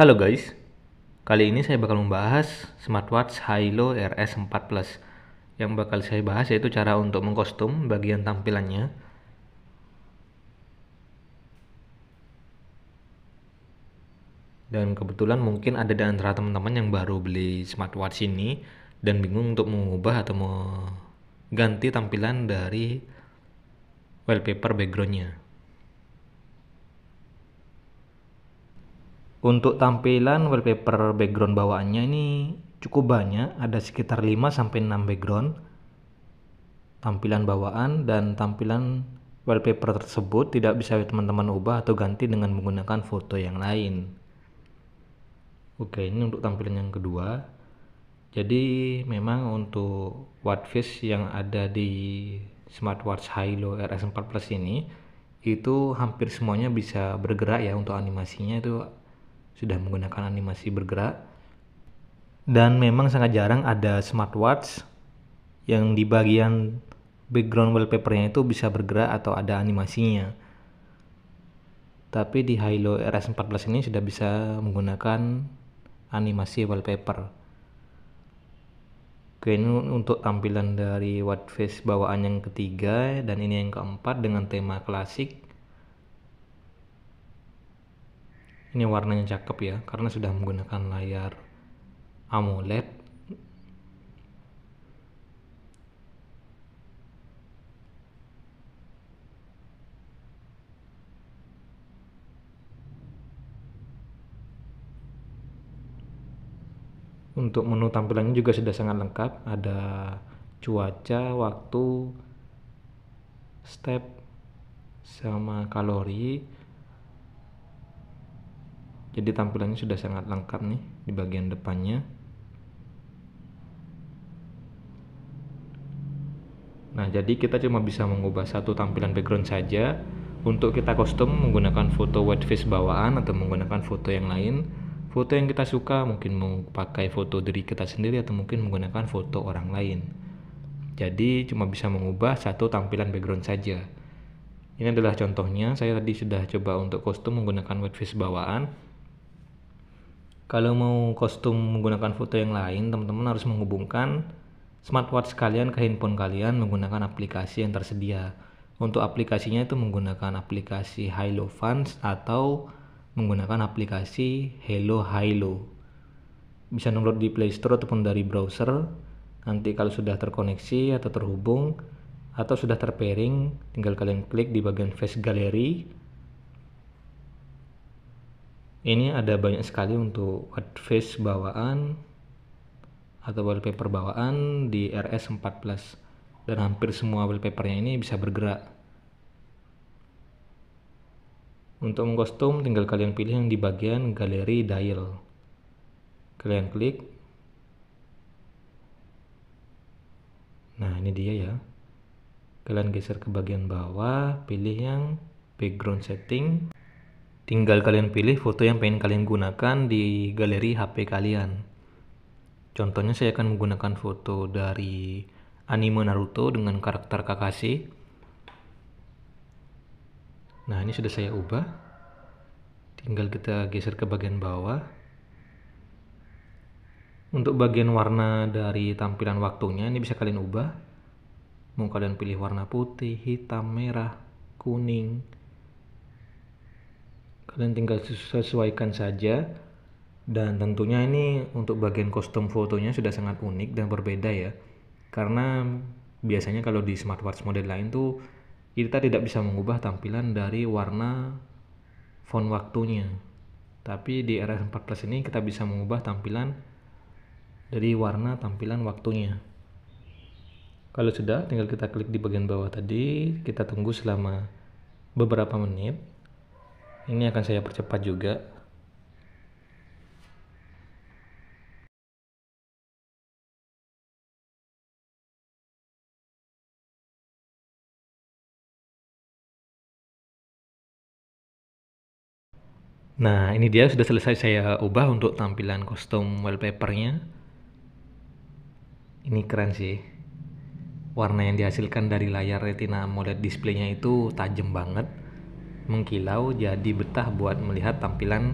Halo guys, kali ini saya bakal membahas smartwatch Hilo RS4 Plus. Yang bakal saya bahas yaitu cara untuk mengkostum bagian tampilannya. Dan kebetulan mungkin ada di antara teman-teman yang baru beli smartwatch ini dan bingung untuk mengubah atau mengganti tampilan dari wallpaper backgroundnya. Untuk tampilan wallpaper background bawaannya ini cukup banyak, ada sekitar 5 sampai 6 background. Tampilan bawaan dan tampilan wallpaper tersebut tidak bisa teman-teman ubah atau ganti dengan menggunakan foto yang lain. Oke, ini untuk tampilan yang kedua. Jadi memang untuk watch face yang ada di smartwatch Hilo RS4 Plus ini itu hampir semuanya bisa bergerak ya untuk animasinya itu sudah menggunakan animasi bergerak. Dan memang sangat jarang ada smartwatch yang di bagian background wallpapernya itu bisa bergerak atau ada animasinya. Tapi di Hilo RS14 ini sudah bisa menggunakan animasi wallpaper. Oke, ini untuk tampilan dari face bawaan yang ketiga dan ini yang keempat dengan tema klasik ini warnanya cakep ya karena sudah menggunakan layar AMOLED untuk menu tampilannya juga sudah sangat lengkap ada cuaca, waktu, step, sama kalori jadi tampilannya sudah sangat lengkap nih di bagian depannya nah jadi kita cuma bisa mengubah satu tampilan background saja untuk kita custom menggunakan foto white face bawaan atau menggunakan foto yang lain foto yang kita suka mungkin pakai foto diri kita sendiri atau mungkin menggunakan foto orang lain jadi cuma bisa mengubah satu tampilan background saja. Ini adalah contohnya, saya tadi sudah coba untuk custom menggunakan white face bawaan, kalau mau kostum menggunakan foto yang lain, teman-teman harus menghubungkan smartwatch kalian ke handphone kalian menggunakan aplikasi yang tersedia. Untuk aplikasinya itu menggunakan aplikasi Hilo Fans atau menggunakan aplikasi Hello Hilo. Bisa download di Play Store ataupun dari browser. Nanti kalau sudah terkoneksi atau terhubung atau sudah terpairing, tinggal kalian klik di bagian Face Gallery ini ada banyak sekali untuk advice bawaan atau wallpaper bawaan di RS14 dan hampir semua wallpapernya ini bisa bergerak untuk mengkostum tinggal kalian pilih yang di bagian galeri dial kalian klik nah ini dia ya kalian geser ke bagian bawah pilih yang background setting Tinggal kalian pilih foto yang pengen kalian gunakan di galeri HP kalian. Contohnya saya akan menggunakan foto dari anime Naruto dengan karakter Kakashi. Nah, ini sudah saya ubah. Tinggal kita geser ke bagian bawah. Untuk bagian warna dari tampilan waktunya ini bisa kalian ubah. Mau kalian pilih warna putih, hitam, merah, kuning, kalian tinggal sesuaikan saja dan tentunya ini untuk bagian custom fotonya sudah sangat unik dan berbeda ya karena biasanya kalau di smartwatch model lain tuh kita tidak bisa mengubah tampilan dari warna font waktunya tapi di era 4 Plus ini kita bisa mengubah tampilan dari warna tampilan waktunya kalau sudah tinggal kita klik di bagian bawah tadi kita tunggu selama beberapa menit ini akan saya percepat juga. Nah, ini dia sudah selesai saya ubah untuk tampilan kostum wallpapernya. Ini keren sih. Warna yang dihasilkan dari layar retina AMOLED displaynya itu tajam banget mengkilau jadi betah buat melihat tampilan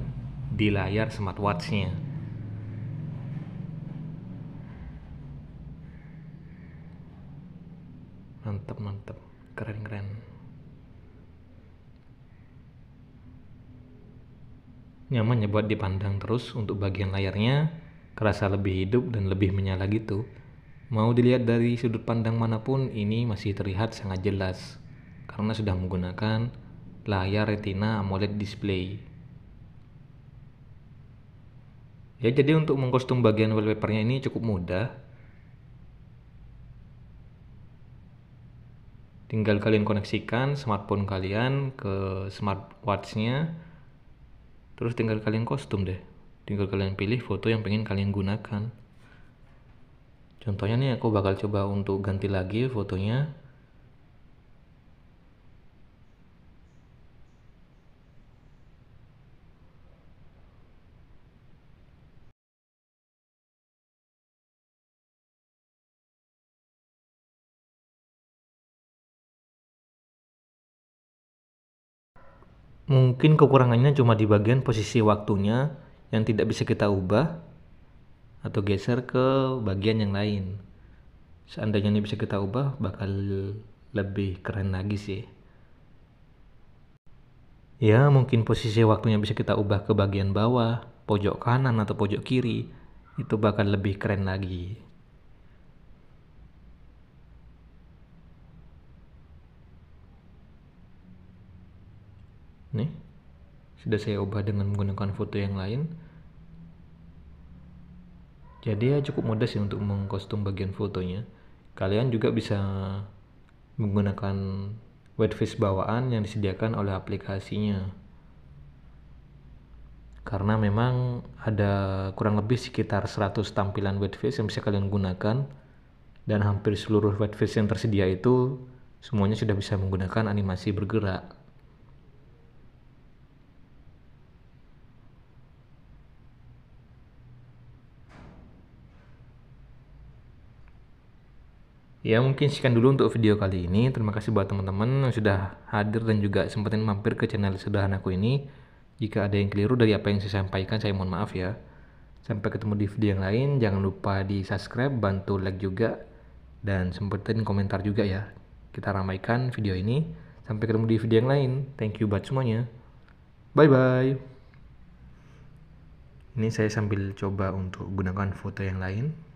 di layar smartwatchnya. Mantep mantep, keren keren. Nyaman ya buat dipandang terus untuk bagian layarnya, kerasa lebih hidup dan lebih menyala gitu. Mau dilihat dari sudut pandang manapun, ini masih terlihat sangat jelas karena sudah menggunakan layar retina AMOLED display. Ya, jadi untuk mengkostum bagian wallpapernya ini cukup mudah. Tinggal kalian koneksikan smartphone kalian ke smartwatchnya, terus tinggal kalian kostum deh. Tinggal kalian pilih foto yang pengen kalian gunakan. Contohnya nih aku bakal coba untuk ganti lagi fotonya mungkin kekurangannya cuma di bagian posisi waktunya yang tidak bisa kita ubah atau geser ke bagian yang lain seandainya ini bisa kita ubah bakal lebih keren lagi sih ya mungkin posisi waktunya bisa kita ubah ke bagian bawah pojok kanan atau pojok kiri itu bakal lebih keren lagi sudah saya ubah dengan menggunakan foto yang lain jadi ya cukup mudah sih untuk mengkostum bagian fotonya kalian juga bisa menggunakan white face bawaan yang disediakan oleh aplikasinya karena memang ada kurang lebih sekitar 100 tampilan white face yang bisa kalian gunakan dan hampir seluruh white face yang tersedia itu semuanya sudah bisa menggunakan animasi bergerak Ya mungkin sekian dulu untuk video kali ini. Terima kasih buat teman-teman yang sudah hadir dan juga sempetin mampir ke channel sederhanaku ini. Jika ada yang keliru dari apa yang saya sampaikan, saya mohon maaf ya. Sampai ketemu di video yang lain. Jangan lupa di subscribe, bantu like juga. Dan sempetin komentar juga ya. Kita ramaikan video ini. Sampai ketemu di video yang lain. Thank you buat semuanya. Bye-bye. Ini saya sambil coba untuk gunakan foto yang lain.